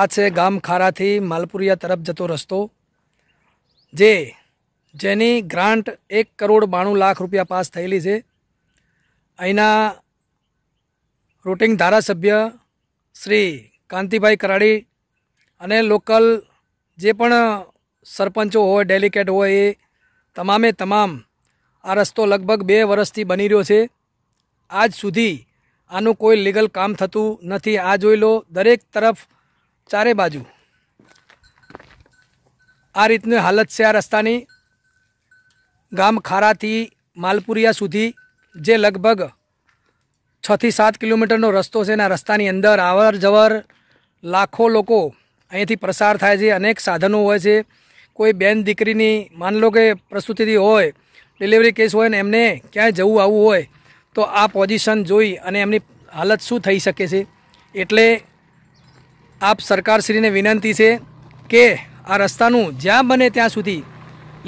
આ છે ગામ ખારાથી માલપુરિયા તરફ જતો રસ્તો જે જેની ગ્રાન્ટ એક કરોડ બાણું લાખ રૂપિયા પાસ થયેલી છે અહીંના રોટિંગ ધારાસભ્ય શ્રી કાંતિભાઈ કરાડી અને લોકલ જે પણ સરપંચો હોય ડેલિકેટ હોય એ તમામે તમામ આ રસ્તો લગભગ બે વર્ષથી બની રહ્યો છે આજ સુધી આનું કોઈ લીગલ કામ થતું નથી આ જોઈ લો દરેક તરફ ચારે બાજુ આ રીતની હાલત છે આ રસ્તાની ગામ ખારાથી માલપુરિયા સુધી જે લગભગ છથી સાત કિલોમીટરનો રસ્તો છે અને રસ્તાની અંદર અવર જવર લાખો લોકો અહીંથી પ્રસાર થાય છે અનેક સાધનો હોય છે કોઈ બેન દીકરીની માન લો કે પ્રસ્તુતિથી હોય ડિલિવરી કેસ હોય ને એમને ક્યાંય જવું આવવું હોય તો આ પોઝિશન જોઈ અને એમની હાલત શું થઈ શકે છે એટલે આપ સરકારશ્રીને વિનંતી છે કે આ રસ્તાનું જ્યાં બને ત્યાં સુધી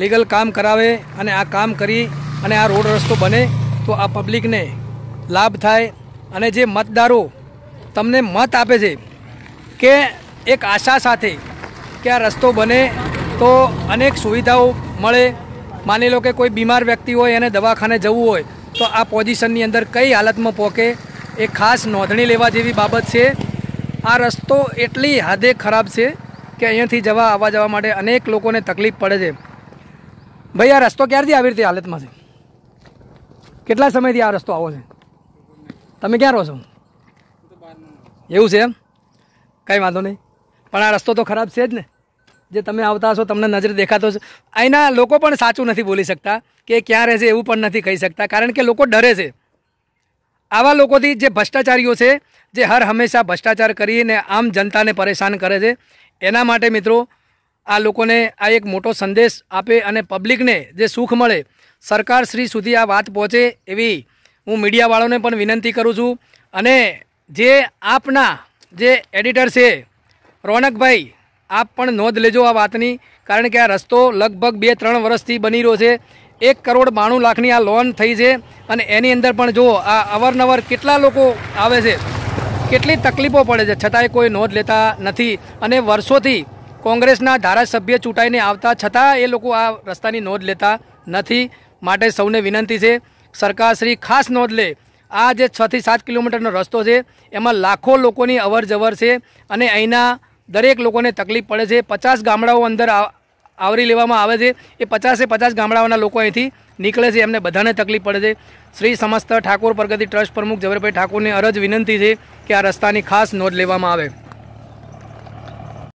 લીગલ કામ કરાવે અને આ કામ કરી અને આ રોડ રસ્તો બને તો આ પબ્લિકને લાભ થાય અને જે મતદારો તમને મત આપે છે કે એક આશા સાથે કે આ રસ્તો બને તો અનેક સુવિધાઓ મળે માની લો કે કોઈ બીમાર વ્યક્તિ હોય એને દવાખાને જવું હોય તો આ પોઝિશનની અંદર કઈ હાલતમાં પહોંચે એ ખાસ નોંધણી લેવા જેવી બાબત છે આ રસ્તો એટલી હાદે ખરાબ છે કે અહીંયાથી જવા આવવા જવા માટે અનેક લોકોને તકલીફ પડે છે ભાઈ આ રસ્તો ક્યારથી આવી રીતે હાલતમાં છે કેટલા સમયથી આ રસ્તો આવો છે તમે ક્યાં રહો છો એવું છે એમ કંઈ વાંધો નહીં પણ આ રસ્તો તો ખરાબ છે જ ને જે તમે આવતા હશો તમને નજરે દેખાતો છે અહીંના લોકો પણ સાચું નથી બોલી શકતા કે ક્યાં રહેશે એવું પણ નથી કહી શકતા કારણ કે લોકો ડરે છે આવા લોકોથી જે ભ્રષ્ટાચારીઓ છે જે હર હંમેશા ભ્રષ્ટાચાર કરીને આમ જનતાને પરેશાન કરે છે એના માટે મિત્રો આ લોકોને આ એક મોટો સંદેશ આપે અને પબ્લિકને જે સુખ મળે સરકાર શ્રી સુધી આ વાત પહોંચે એવી હું મીડિયાવાળાને પણ વિનંતી કરું છું અને જે આપના જે એડિટર છે રોનકભાઈ આપ પણ નોંધ લેજો આ વાતની કારણ કે આ રસ્તો લગભગ બે ત્રણ વર્ષથી બની રહ્યો છે એક કરોડ બાણું લાખની આ લોન થઈ છે અને એની અંદર પણ જો આ અવારનવાર કેટલા લોકો આવે છે કેટલી તકલીફો પડે છે છતાંય કોઈ નોંધ લેતા નથી અને વર્ષોથી કોંગ્રેસના ધારાસભ્ય ચૂંટાઈને આવતા છતાં એ લોકો આ રસ્તાની નોંધ લેતા નથી માટે સૌને વિનંતી છે સરકારશ્રી ખાસ નોંધ લે આ જે છથી સાત કિલોમીટરનો રસ્તો છે એમાં લાખો લોકોની અવર છે અને અહીંના દરેક લોકોને તકલીફ પડે છે પચાસ ગામડાઓ અંદર આવરી લેવામાં આવે છે એ પચાસે પચાસ ગામડાઓના લોકો અહીંથી નીકળે છે એમને બધાને તકલીફ પડે છે શ્રી સમસ્ત ઠાકોર પ્રગતિ ટ્રસ્ટ પ્રમુખ ઝવેરભાઈ ઠાકોરને અરજ વિનંતી છે કે આ રસ્તાની ખાસ નોંધ લેવામાં આવે